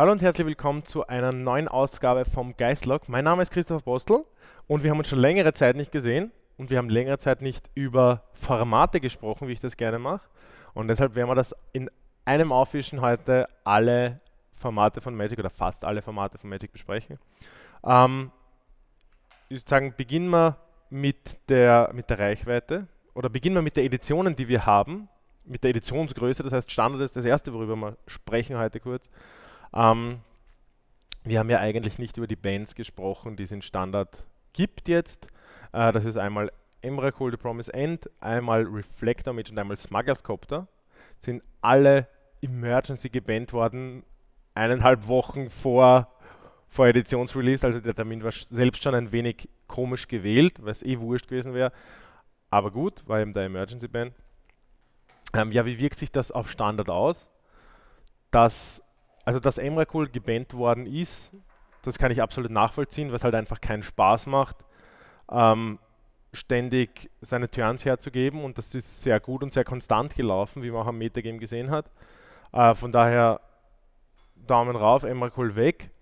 Hallo und herzlich willkommen zu einer neuen Ausgabe vom Geistlog. Mein Name ist Christoph Bostel und wir haben uns schon längere Zeit nicht gesehen und wir haben längere Zeit nicht über Formate gesprochen, wie ich das gerne mache. Und deshalb werden wir das in einem Aufwischen heute alle Formate von Magic oder fast alle Formate von Magic besprechen. Ähm, ich würde sagen, beginnen wir mit der, mit der Reichweite oder beginnen wir mit den Editionen, die wir haben, mit der Editionsgröße. Das heißt, Standard ist das erste, worüber wir sprechen heute kurz. Ähm, wir haben ja eigentlich nicht über die Bands gesprochen, die es in Standard gibt jetzt. Äh, das ist einmal Emrakul, The Promise End, einmal Reflector Mage und einmal Smuggler's Copter. Sind alle Emergency gebannt worden, eineinhalb Wochen vor, vor Editionsrelease. Also der Termin war selbst schon ein wenig komisch gewählt, weil es eh wurscht gewesen wäre. Aber gut, war eben der Emergency band Ähm, ja, wie wirkt sich das auf Standard aus? Dass also, dass Emrakul gebannt worden ist, das kann ich absolut nachvollziehen, was halt einfach keinen Spaß macht, ähm, ständig seine Turns herzugeben und das ist sehr gut und sehr konstant gelaufen, wie man auch am Metagame gesehen hat. Äh, von daher Daumen rauf, Emrakul weg.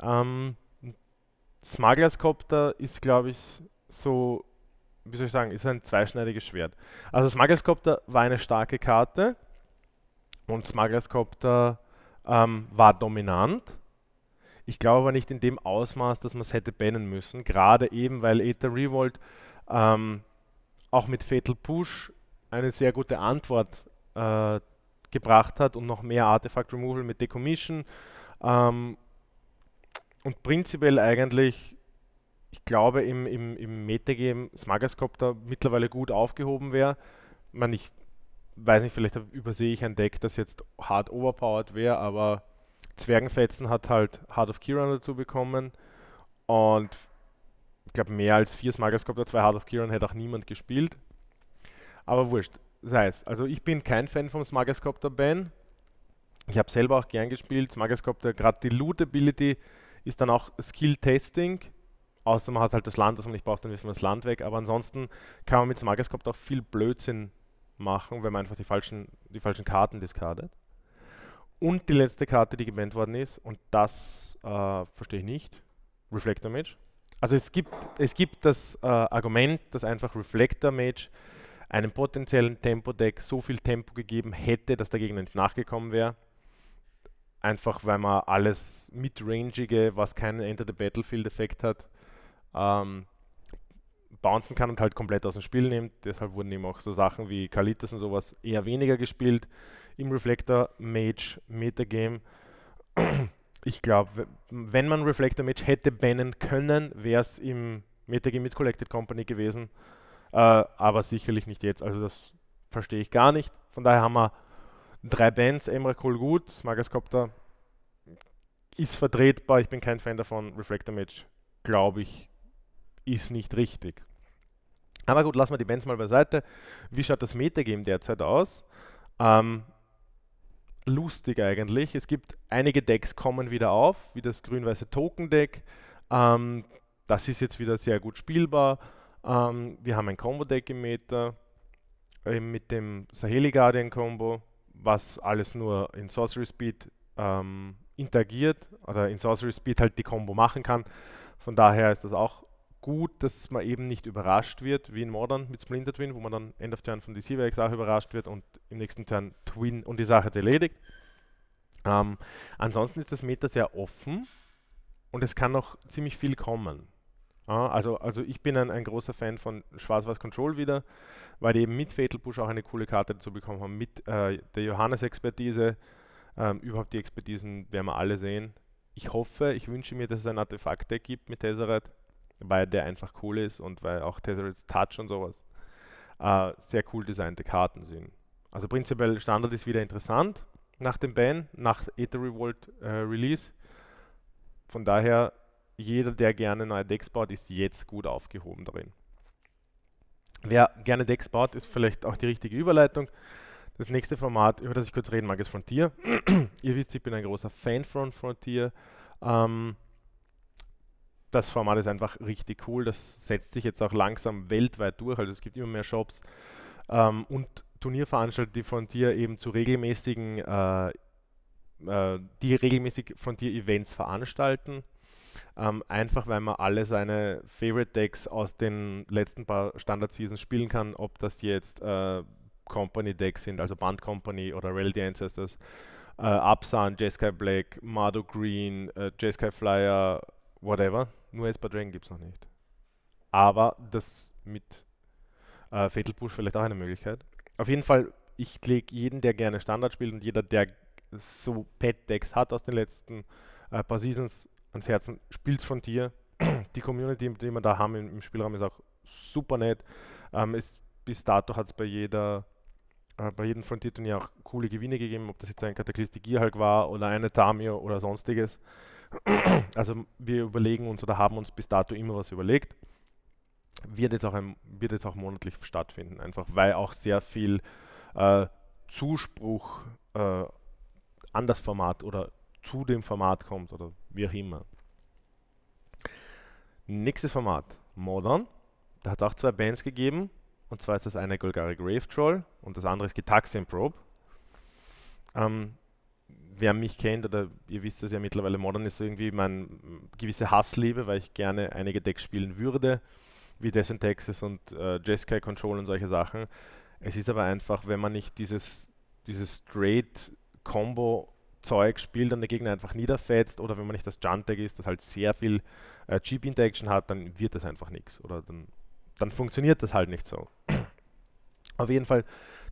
Ähm, Smugglers Copter ist, glaube ich, so, wie soll ich sagen, ist ein zweischneidiges Schwert. Also Smugglers Copter war eine starke Karte und Smugglers Copter ähm, war dominant. Ich glaube aber nicht in dem Ausmaß, dass man es hätte bannen müssen, gerade eben, weil Ether Revolt ähm, auch mit Fatal Push eine sehr gute Antwort äh, gebracht hat und noch mehr Artifact Removal mit Decommission. Ähm, und prinzipiell eigentlich, ich glaube, im, im, im Metagame Smuggers mittlerweile gut aufgehoben wäre. Ich, weiß nicht, vielleicht übersehe ich ein Deck, das jetzt hart overpowered wäre, aber Zwergenfetzen hat halt Heart of Kiran dazu bekommen und ich glaube mehr als vier Smugglerscopter, zwei Heart of Kiran hätte auch niemand gespielt. Aber wurscht, sei es. Also ich bin kein Fan vom Smugglerscopter-Ban. Ich habe selber auch gern gespielt. Smugglerscopter, gerade die Loot-Ability ist dann auch Skill-Testing. Außer man hat halt das Land, das man nicht braucht, dann wirft man das Land weg. Aber ansonsten kann man mit Smugglerscopter auch viel Blödsinn machen, wenn man einfach die falschen, die falschen Karten discardet. Und die letzte Karte, die gebannt worden ist, und das äh, verstehe ich nicht, Reflect Damage. Also es gibt, es gibt das äh, Argument, dass einfach Reflect Damage einem potenziellen Tempo-Deck so viel Tempo gegeben hätte, dass der Gegner nicht nachgekommen wäre. Einfach weil man alles Midrangige, was keinen Enter the Battlefield-Effekt hat, ähm, bouncen kann und halt komplett aus dem Spiel nimmt. Deshalb wurden eben auch so Sachen wie Kalitas und sowas eher weniger gespielt. Im Reflektor Mage Metagame. Ich glaube, wenn man Reflektor Mage hätte bannen können, wäre es im Metagame mit Collected Company gewesen. Äh, aber sicherlich nicht jetzt. Also das verstehe ich gar nicht. Von daher haben wir drei Bands. Emra Kolgut, Smagascopter ist vertretbar. Ich bin kein Fan davon. Reflektor Mage, glaube ich, ist nicht richtig. Aber gut, lassen wir die Bands mal beiseite. Wie schaut das Metagame derzeit aus? Ähm, lustig eigentlich. Es gibt einige Decks kommen wieder auf, wie das grün-weiße Token-Deck. Ähm, das ist jetzt wieder sehr gut spielbar. Ähm, wir haben ein Combo-Deck im Meta äh, mit dem Saheli Guardian Combo, was alles nur in Sorcery Speed ähm, interagiert oder in Sorcery Speed halt die Combo machen kann. Von daher ist das auch gut, dass man eben nicht überrascht wird, wie in Modern mit Splinter Twin, wo man dann End of Turn von DC Werks auch überrascht wird und im nächsten Turn Twin und die Sache ist erledigt. Ähm, ansonsten ist das Meta sehr offen und es kann noch ziemlich viel kommen. Ah, also, also ich bin ein, ein großer Fan von Schwarz-Weiß Control wieder, weil die eben mit Fatal Push auch eine coole Karte dazu bekommen haben, mit äh, der Johannes-Expertise, ähm, überhaupt die Expertisen werden wir alle sehen. Ich hoffe, ich wünsche mir, dass es ein Artefakt-Deck gibt mit Tesseret, weil der einfach cool ist und weil auch Tesseract's Touch und sowas äh, sehr cool designte Karten sind. Also prinzipiell Standard ist wieder interessant nach dem Ban, nach Ether Revolt äh, Release. Von daher, jeder, der gerne neue Decks baut, ist jetzt gut aufgehoben darin. Wer gerne Decks baut, ist vielleicht auch die richtige Überleitung. Das nächste Format, über das ich kurz reden mag, ist Frontier. Ihr wisst, ich bin ein großer Fan von Frontier. Ähm, das Format ist einfach richtig cool. Das setzt sich jetzt auch langsam weltweit durch. Also es gibt immer mehr Shops ähm, und Turnierveranstalter, die von dir eben zu regelmäßigen, äh, äh, die regelmäßig von dir Events veranstalten. Ähm, einfach weil man alle seine Favorite Decks aus den letzten paar Standard Seasons spielen kann, ob das jetzt äh, Company Decks sind, also Band Company oder Rally Ancestors, äh, Upsun, Jeskai Black, Mado Green, äh, Jeskai Flyer, whatever. Nur jetzt Dragon gibt es noch nicht. Aber das mit äh, Fatal Push vielleicht auch eine Möglichkeit. Auf jeden Fall, ich lege jeden, der gerne Standard spielt und jeder, der so Pet-Decks hat aus den letzten äh, paar Seasons ans Herzen, spielt Frontier. die Community, die wir da haben im, im Spielraum, ist auch super nett. Ähm, ist, bis dato hat es bei jeder äh, bei jedem Frontier-Turnier auch coole Gewinne gegeben, ob das jetzt ein Kataklystik Gearhulk war oder eine Tamio oder sonstiges. Also wir überlegen uns oder haben uns bis dato immer was überlegt. Wird jetzt auch, ein, wird jetzt auch monatlich stattfinden, einfach weil auch sehr viel äh, Zuspruch äh, an das Format oder zu dem Format kommt oder wie auch immer. Nächstes Format, Modern. Da hat es auch zwei Bands gegeben. Und zwar ist das eine Golgari Grave Troll und das andere ist Gitaxian Probe. Ähm, wer mich kennt oder ihr wisst es ja mittlerweile, Modern ist irgendwie meine mm, gewisse Hassliebe, weil ich gerne einige Decks spielen würde, wie Death in Texas und äh, Jeskai Control und solche Sachen. Es ist aber einfach, wenn man nicht dieses, dieses straight Combo Zeug spielt, und der Gegner einfach niederfetzt oder wenn man nicht das Junt Deck ist, das halt sehr viel äh, Cheap Interaction hat, dann wird das einfach nichts oder dann, dann funktioniert das halt nicht so. Auf jeden Fall,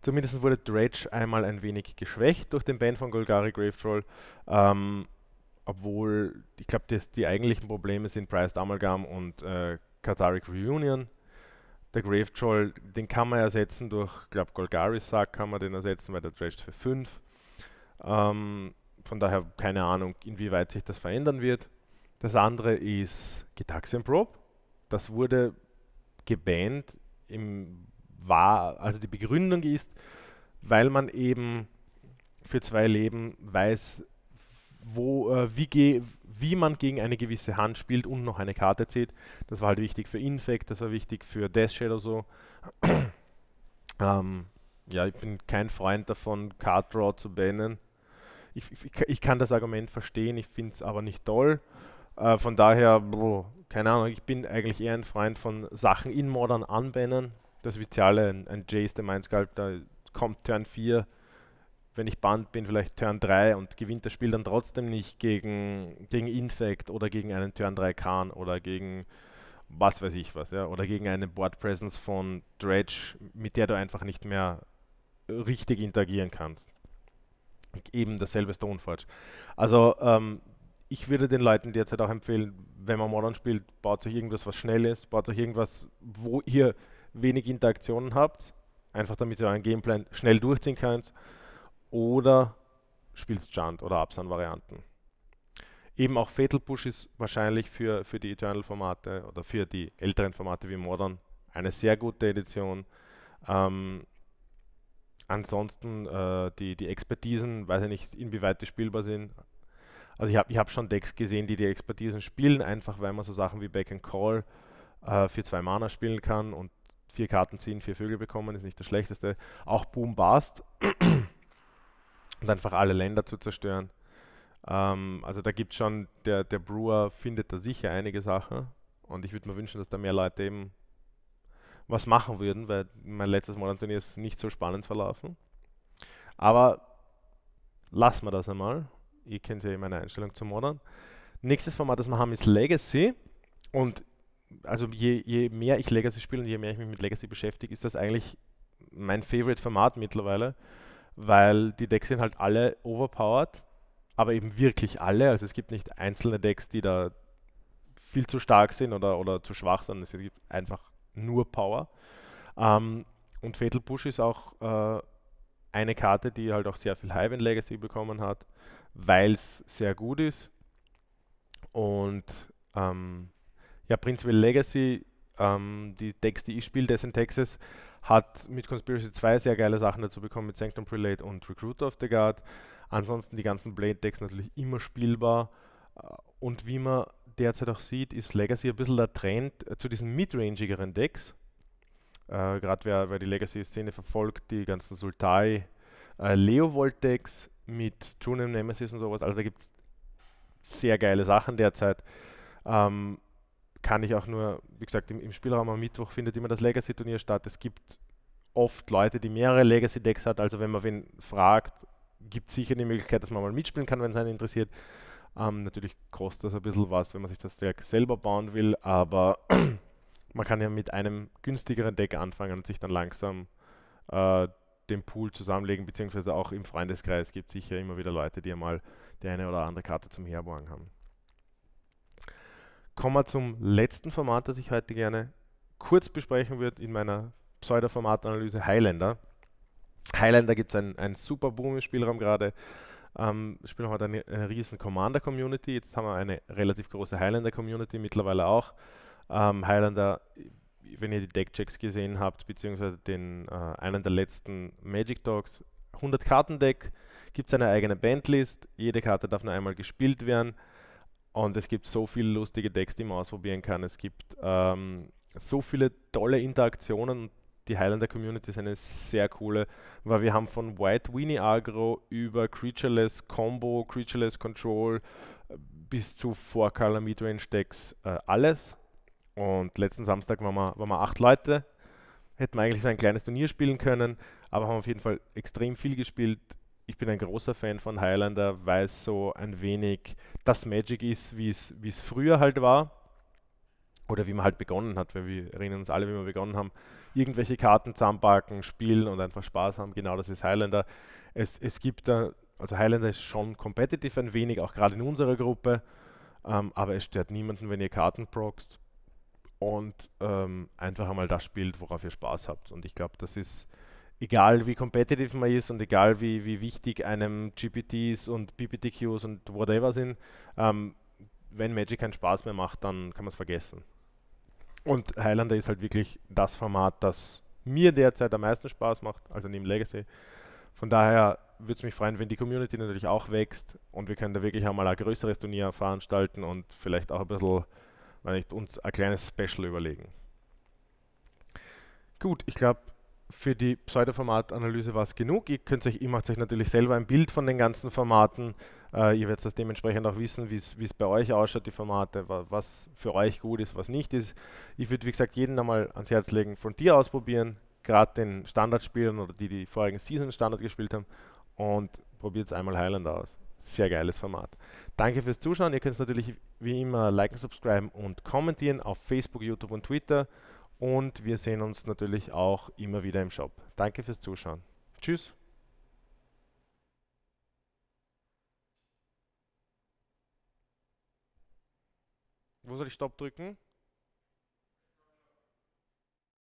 zumindest wurde Dredge einmal ein wenig geschwächt durch den Band von Golgari Gravetroll. Ähm, obwohl, ich glaube, die eigentlichen Probleme sind Priced Amalgam und äh, Cataric Reunion. Der Grave Troll, den kann man ersetzen durch, ich glaube Golgari Sack kann man den ersetzen, weil der Dredge für 5. Ähm, von daher keine Ahnung, inwieweit sich das verändern wird. Das andere ist Gitaxian Probe. Das wurde gebannt im war, also die Begründung ist, weil man eben für zwei Leben weiß, wo, äh, wie, wie, man gegen eine gewisse Hand spielt und noch eine Karte zieht. Das war halt wichtig für Infect, das war wichtig für Death Shadow so. ähm, ja, ich bin kein Freund davon, Card Draw zu bannen. Ich, ich, ich kann das Argument verstehen, ich finde es aber nicht toll. Äh, von daher, bro, keine Ahnung, ich bin eigentlich eher ein Freund von Sachen in Modern anbannen, das Viziale, ein, ein Jace, der Mindsculptor, kommt Turn 4, wenn ich Band bin, vielleicht Turn 3 und gewinnt das Spiel dann trotzdem nicht gegen, gegen Infect oder gegen einen Turn 3 Khan oder gegen was weiß ich was, ja, oder gegen eine Board Presence von Dredge, mit der du einfach nicht mehr richtig interagieren kannst. Eben dasselbe Stoneforge. Also ähm, ich würde den Leuten derzeit auch empfehlen, wenn man Modern spielt, baut euch irgendwas, was schnell ist, baut euch irgendwas, wo ihr wenig Interaktionen habt, einfach damit ihr euren Gameplan schnell durchziehen könnt, oder spielst Junt oder Absan-Varianten. Eben auch Fatal Push ist wahrscheinlich für, für die Eternal-Formate oder für die älteren Formate wie Modern eine sehr gute Edition. Ähm, ansonsten äh, die, die Expertisen, weiß ich nicht, inwieweit die spielbar sind. Also ich habe ich hab schon Decks gesehen, die die Expertisen spielen, einfach weil man so Sachen wie Back and Call äh, für zwei Mana spielen kann und vier Karten ziehen, vier Vögel bekommen, ist nicht das Schlechteste. Auch Boom Bast und einfach alle Länder zu zerstören. Ähm, also da gibt es schon, der, der Brewer findet da sicher einige Sachen und ich würde mir wünschen, dass da mehr Leute eben was machen würden, weil mein letztes Mal am Turnier ist nicht so spannend verlaufen. Aber lassen wir das einmal. Ihr kennt ja meine Einstellung zum Modern. Nächstes Format, das wir haben, ist Legacy. Und also je, je mehr ich Legacy spiele und je mehr ich mich mit Legacy beschäftige, ist das eigentlich mein Favorite-Format mittlerweile, weil die Decks sind halt alle overpowered, aber eben wirklich alle. Also es gibt nicht einzelne Decks, die da viel zu stark sind oder, oder zu schwach, sondern es gibt einfach nur Power. Ähm, und Fatal Push ist auch äh, eine Karte, die halt auch sehr viel Hype in Legacy bekommen hat, weil es sehr gut ist. Und ähm, ja, prinzipiell Legacy, ähm, die Decks, die ich spiele, Death in Texas, hat mit Conspiracy 2 sehr geile Sachen dazu bekommen, mit Sanctum Prelate und Recruiter of the Guard. Ansonsten die ganzen Blade-Decks natürlich immer spielbar. Äh, und wie man derzeit auch sieht, ist Legacy ein bisschen der Trend zu diesen midrangigeren Decks. Äh, Gerade wer, wer, die Legacy-Szene verfolgt, die ganzen Sultai, äh, volt decks mit Tunem Nemesis und sowas. Also da gibt es sehr geile Sachen derzeit. Ähm, kann ich auch nur, wie gesagt, im, im Spielraum am Mittwoch findet immer das Legacy-Turnier statt. Es gibt oft Leute, die mehrere Legacy-Decks hat. Also wenn man wen fragt, gibt es sicher die Möglichkeit, dass man mal mitspielen kann, wenn es einen interessiert. Ähm, natürlich kostet das ein bisschen was, wenn man sich das Deck selber bauen will, aber man kann ja mit einem günstigeren Deck anfangen und sich dann langsam äh, den Pool zusammenlegen, beziehungsweise auch im Freundeskreis gibt es sicher immer wieder Leute, die einmal die eine oder andere Karte zum Herborgen haben kommen wir zum letzten Format, das ich heute gerne kurz besprechen würde in meiner Pseudo-Format-Analyse, Highlander. Highlander gibt es einen, einen super Boom im Spielraum gerade. Ähm, spielen heute eine, eine riesen Commander-Community. Jetzt haben wir eine relativ große Highlander-Community mittlerweile auch. Ähm, Highlander, wenn ihr die Deckchecks gesehen habt, beziehungsweise den, äh, einen der letzten Magic Talks, 100-Karten-Deck, gibt es eine eigene Bandlist. Jede Karte darf nur einmal gespielt werden. Und es gibt so viele lustige Decks, die man ausprobieren kann. Es gibt ähm, so viele tolle Interaktionen. Die Highlander Community ist eine sehr coole, weil wir haben von White Winnie Agro über Creatureless Combo, Creatureless Control äh, bis zu 4-Color Midrange Decks äh, alles. Und letzten Samstag waren wir, waren wir acht Leute. Hätten wir eigentlich so ein kleines Turnier spielen können, aber haben auf jeden Fall extrem viel gespielt ich bin ein großer Fan von Highlander, weil es so ein wenig das Magic ist, wie es früher halt war. Oder wie man halt begonnen hat, weil wir erinnern uns alle, wie wir begonnen haben. Irgendwelche Karten zusammenpacken, spielen und einfach Spaß haben. Genau das ist Highlander. Es, es gibt da, also Highlander ist schon competitive ein wenig, auch gerade in unserer Gruppe. Ähm, aber es stört niemanden, wenn ihr Karten proxt und ähm, einfach einmal das spielt, worauf ihr Spaß habt. Und ich glaube, das ist egal wie competitive man ist und egal wie, wie wichtig einem GPTs und PPTQs und whatever sind, ähm, wenn Magic keinen Spaß mehr macht, dann kann man es vergessen. Und Highlander ist halt wirklich das Format, das mir derzeit am meisten Spaß macht, also neben Legacy. Von daher würde es mich freuen, wenn die Community natürlich auch wächst und wir können da wirklich einmal ein größeres Turnier veranstalten und vielleicht auch ein bisschen, wenn nicht, uns ein kleines Special überlegen. Gut, ich glaube, für die Pseudoformatanalyse war es genug. Ihr, könnt euch, ihr macht euch natürlich selber ein Bild von den ganzen Formaten. Äh, ihr werdet das dementsprechend auch wissen, wie es bei euch ausschaut, die Formate, wa was für euch gut ist, was nicht ist. Ich würde, wie gesagt, jeden einmal ans Herz legen, von Frontier ausprobieren, gerade den Standardspielern oder die, die vorigen Season Standard gespielt haben und probiert es einmal Highlander aus. Sehr geiles Format. Danke fürs Zuschauen. Ihr könnt es natürlich wie immer liken, subscriben und kommentieren auf Facebook, YouTube und Twitter. Und wir sehen uns natürlich auch immer wieder im Shop. Danke fürs Zuschauen. Tschüss. Wo soll ich Stopp drücken?